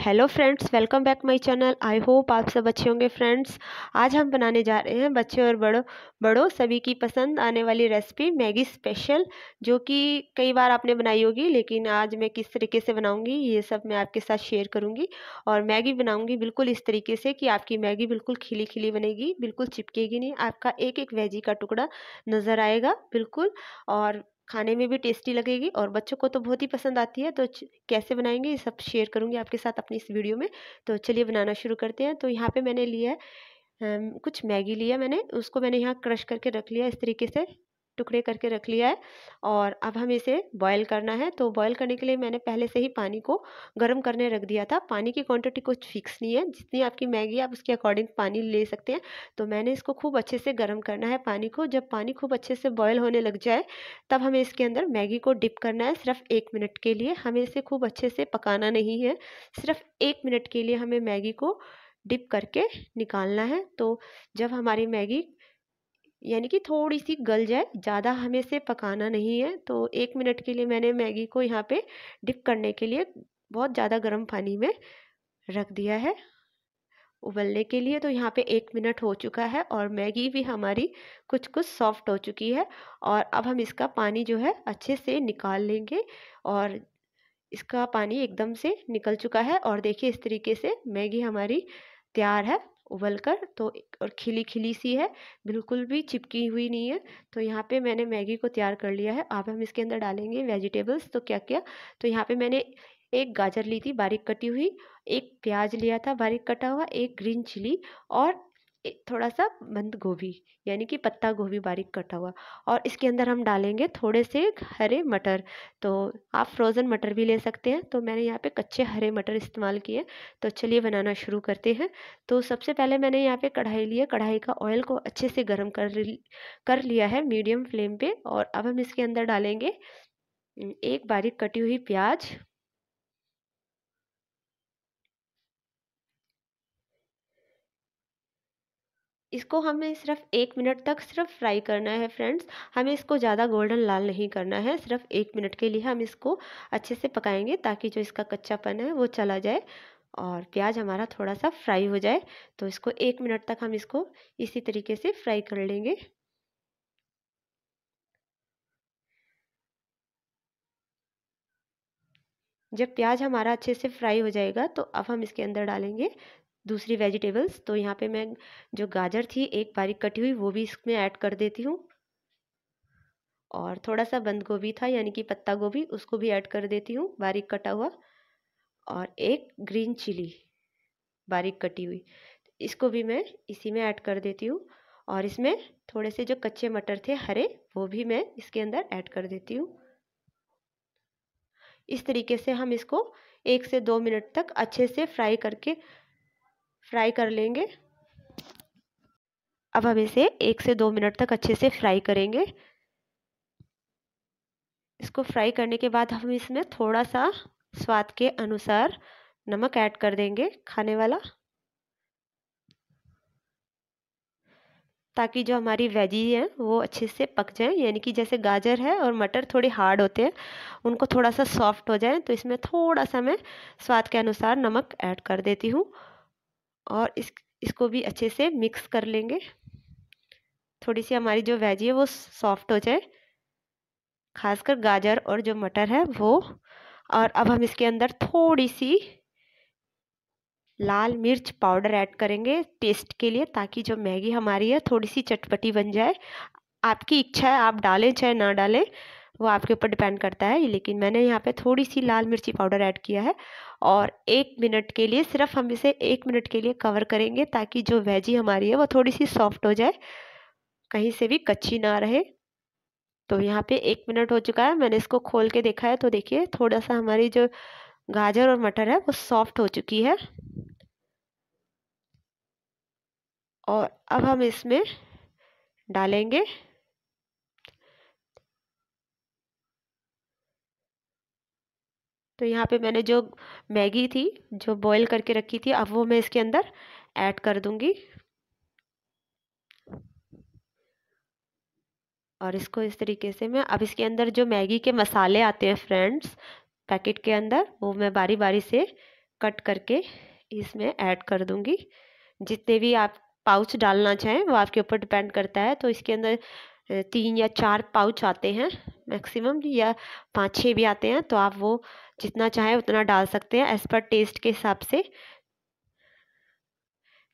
hello friends welcome back my channel I hope आप सब अच्छे होंगे फ्रेंड्स आज हम बनाने जा रहे हैं बच्चे और बड़ों बड़ों सभी की पसंद आने वाली रेसिपी मैगी स्पेशल जो कि कई बार आपने बनाई होगी लेकिन आज मैं किस तरीके से बनाऊंगी ये सब मैं आपके साथ शेयर करूंगी और मैगी बनाऊंगी बिल्कुल इस तरीके से कि आपकी मैगी बिल्कुल खिली खिली बनेगी बिल्कुल चिपकेगी नहीं आपका एक एक वेजी का टुकड़ा नज़र आएगा बिल्कुल और खाने में भी टेस्टी लगेगी और बच्चों को तो बहुत ही पसंद आती है तो कैसे बनाएंगे ये सब शेयर करूँगी आपके साथ अपनी इस वीडियो में तो चलिए बनाना शुरू करते हैं तो यहाँ पर मैंने लिया है कुछ मैगी लिया मैंने उसको मैंने यहाँ क्रश करके रख लिया इस तरीके से टुकड़े करके रख लिया है और अब हम इसे बॉयल करना है तो बॉयल करने के लिए मैंने पहले से ही पानी को गर्म करने रख दिया था पानी की क्वांटिटी कुछ फिक्स नहीं है जितनी आपकी मैगी आप उसके अकॉर्डिंग पानी ले सकते हैं तो मैंने इसको खूब अच्छे से गर्म करना है पानी को जब पानी खूब अच्छे से बॉयल होने लग जाए तब हमें इसके अंदर मैगी को डिप करना है सिर्फ एक मिनट के लिए हमें इसे खूब अच्छे से पकाना नहीं है सिर्फ एक मिनट के लिए हमें मैगी को डिप करके निकालना है तो जब हमारी मैगी यानी कि थोड़ी सी गल जाए ज़्यादा हमें से पकाना नहीं है तो एक मिनट के लिए मैंने मैगी को यहाँ पे डिप करने के लिए बहुत ज़्यादा गर्म पानी में रख दिया है उबलने के लिए तो यहाँ पे एक मिनट हो चुका है और मैगी भी हमारी कुछ कुछ सॉफ्ट हो चुकी है और अब हम इसका पानी जो है अच्छे से निकाल लेंगे और इसका पानी एकदम से निकल चुका है और देखिए इस तरीके से मैगी हमारी तैयार है उबल कर तो और खिली खिली सी है बिल्कुल भी चिपकी हुई नहीं है तो यहाँ पे मैंने मैगी को तैयार कर लिया है अब हम इसके अंदर डालेंगे वेजिटेबल्स तो क्या क्या तो यहाँ पे मैंने एक गाजर ली थी बारीक कटी हुई एक प्याज लिया था बारीक कटा हुआ एक ग्रीन चिली और थोड़ा सा बंद गोभी यानी कि पत्ता गोभी बारीक कटा हुआ और इसके अंदर हम डालेंगे थोड़े से हरे मटर तो आप फ्रोज़न मटर भी ले सकते हैं तो मैंने यहाँ पे कच्चे हरे मटर इस्तेमाल किए तो चलिए बनाना शुरू करते हैं तो सबसे पहले मैंने यहाँ पे कढ़ाई लिए कढ़ाई का ऑयल को अच्छे से गर्म कर कर लिया है मीडियम फ्लेम पर और अब हम इसके अंदर डालेंगे एक बारीक कटी हुई प्याज इसको हमें सिर्फ एक मिनट तक सिर्फ फ्राई करना है फ्रेंड्स हमें इसको ज़्यादा गोल्डन लाल नहीं करना है सिर्फ एक मिनट के लिए हम इसको अच्छे से पकाएंगे ताकि जो इसका कच्चापन है वो चला जाए और प्याज हमारा थोड़ा सा फ्राई हो जाए तो इसको एक मिनट तक हम इसको इसी तरीके से फ्राई कर लेंगे जब प्याज हमारा अच्छे से फ्राई हो जाएगा तो अब हम इसके अंदर डालेंगे दूसरी वेजिटेबल्स तो यहाँ पे मैं जो गाजर थी एक बारीक कटी हुई वो भी इसमें ऐड कर देती हूँ और थोड़ा सा बंद गोभी था यानी कि पत्ता गोभी उसको भी ऐड कर देती हूँ बारीक कटा हुआ और एक ग्रीन चिली बारीक कटी हुई इसको भी मैं इसी में ऐड कर देती हूँ और इसमें थोड़े से जो कच्चे मटर थे हरे वो भी मैं इसके अंदर ऐड कर देती हूँ इस तरीके से हम इसको एक से दो मिनट तक अच्छे से फ्राई करके फ्राई कर लेंगे अब हम इसे एक से दो मिनट तक अच्छे से फ्राई करेंगे इसको फ्राई करने के बाद हम इसमें थोड़ा सा स्वाद के अनुसार नमक ऐड कर देंगे खाने वाला ताकि जो हमारी वेजी है वो अच्छे से पक जाए यानी कि जैसे गाजर है और मटर थोड़े हार्ड होते हैं उनको थोड़ा सा सॉफ्ट हो जाए तो इसमें थोड़ा सा मैं स्वाद के अनुसार नमक ऐड कर देती हूँ और इस इसको भी अच्छे से मिक्स कर लेंगे थोड़ी सी हमारी जो वेजी है वो सॉफ्ट हो जाए खासकर गाजर और जो मटर है वो और अब हम इसके अंदर थोड़ी सी लाल मिर्च पाउडर ऐड करेंगे टेस्ट के लिए ताकि जो मैगी हमारी है थोड़ी सी चटपटी बन जाए आपकी इच्छा है आप डालें चाहे ना डालें वो आपके ऊपर डिपेंड करता है लेकिन मैंने यहाँ पे थोड़ी सी लाल मिर्ची पाउडर ऐड किया है और एक मिनट के लिए सिर्फ हम इसे एक मिनट के लिए कवर करेंगे ताकि जो वेजी हमारी है वो थोड़ी सी सॉफ्ट हो जाए कहीं से भी कच्ची ना रहे तो यहाँ पे एक मिनट हो चुका है मैंने इसको खोल के देखा है तो देखिए थोड़ा सा हमारी जो गाजर और मटर है वो सॉफ्ट हो चुकी है और अब हम इसमें डालेंगे तो यहाँ पे मैंने जो मैगी थी जो बॉईल करके रखी थी अब वो मैं इसके अंदर ऐड कर दूँगी और इसको इस तरीके से मैं अब इसके अंदर जो मैगी के मसाले आते हैं फ्रेंड्स पैकेट के अंदर वो मैं बारी बारी से कट करके इसमें ऐड कर दूँगी जितने भी आप पाउच डालना चाहें वो आपके ऊपर डिपेंड करता है तो इसके अंदर तीन या चार पाउच आते हैं मैक्सिमम या पाँच छः भी आते हैं तो आप वो जितना चाहे उतना डाल सकते हैं एज़ पर टेस्ट के हिसाब से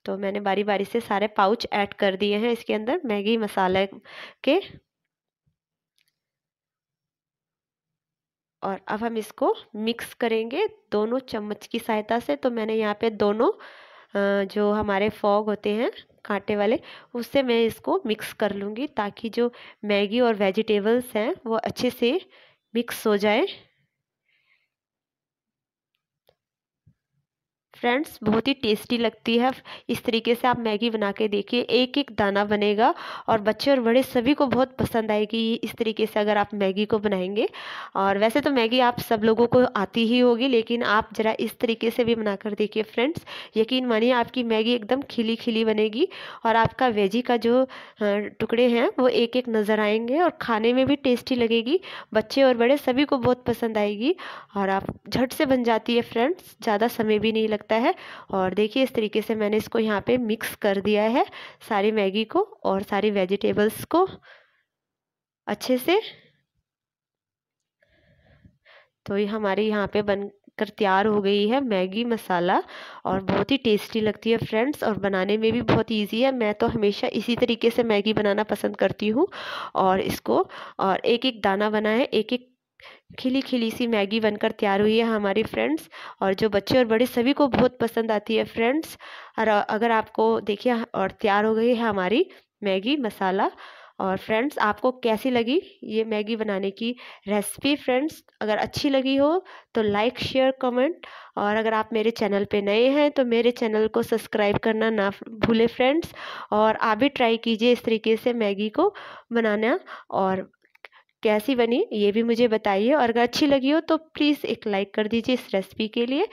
तो मैंने बारी बारी से सारे पाउच ऐड कर दिए हैं इसके अंदर मैगी मसाले के और अब हम इसको मिक्स करेंगे दोनों चम्मच की सहायता से तो मैंने यहाँ पे दोनों जो हमारे फॉग होते हैं कांटे वाले उससे मैं इसको मिक्स कर लूँगी ताकि जो मैगी और वेजिटेबल्स हैं वो अच्छे से मिक्स हो जाए फ्रेंड्स बहुत ही टेस्टी लगती है इस तरीके से आप मैगी बना के देखिए एक एक दाना बनेगा और बच्चे और बड़े सभी को बहुत पसंद आएगी इस तरीके से अगर आप मैगी को बनाएंगे और वैसे तो मैगी आप सब लोगों को आती ही होगी लेकिन आप ज़रा इस तरीके से भी बना कर देखिए फ्रेंड्स यकीन मानिए आपकी मैगी एकदम खिली खिली बनेगी और आपका वेजी का जो टुकड़े हैं वो एक एक नज़र आएंगे और खाने में भी टेस्टी लगेगी बच्चे और बड़े सभी को बहुत पसंद आएगी और आप झट से बन जाती है फ्रेंड्स ज़्यादा समय भी नहीं लगता सकता है और देखिए इस तरीके से मैंने इसको यहाँ पे मिक्स कर दिया है सारी मैगी को और सारी वेजिटेबल्स को अच्छे से तो ये हमारे यहाँ पे बन कर तैयार हो गई है मैगी मसाला और बहुत ही टेस्टी लगती है फ्रेंड्स और बनाने में भी बहुत इजी है मैं तो हमेशा इसी तरीके से मैगी बनाना पसंद करती हूँ और इसको और एक एक दाना बना है एक एक खिली खिली सी मैगी बनकर तैयार हुई है हमारी फ्रेंड्स और जो बच्चे और बड़े सभी को बहुत पसंद आती है फ्रेंड्स और अगर आपको देखिए और तैयार हो गई है हमारी मैगी मसाला और फ्रेंड्स आपको कैसी लगी ये मैगी बनाने की रेसिपी फ्रेंड्स अगर अच्छी लगी हो तो लाइक शेयर कमेंट और अगर आप मेरे चैनल पे नए हैं तो मेरे चैनल को सब्सक्राइब करना ना भूलें फ्रेंड्स और आप भी ट्राई कीजिए इस तरीके से मैगी को बनाना और कैसी बनी ये भी मुझे बताइए और अगर अच्छी लगी हो तो प्लीज़ एक लाइक कर दीजिए इस रेसिपी के लिए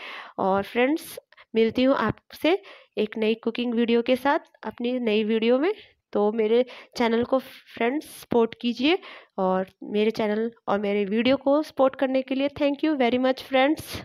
और फ्रेंड्स मिलती हूँ आपसे एक नई कुकिंग वीडियो के साथ अपनी नई वीडियो में तो मेरे चैनल को फ्रेंड्स सपोर्ट कीजिए और मेरे चैनल और मेरे वीडियो को सपोर्ट करने के लिए thank you very much friends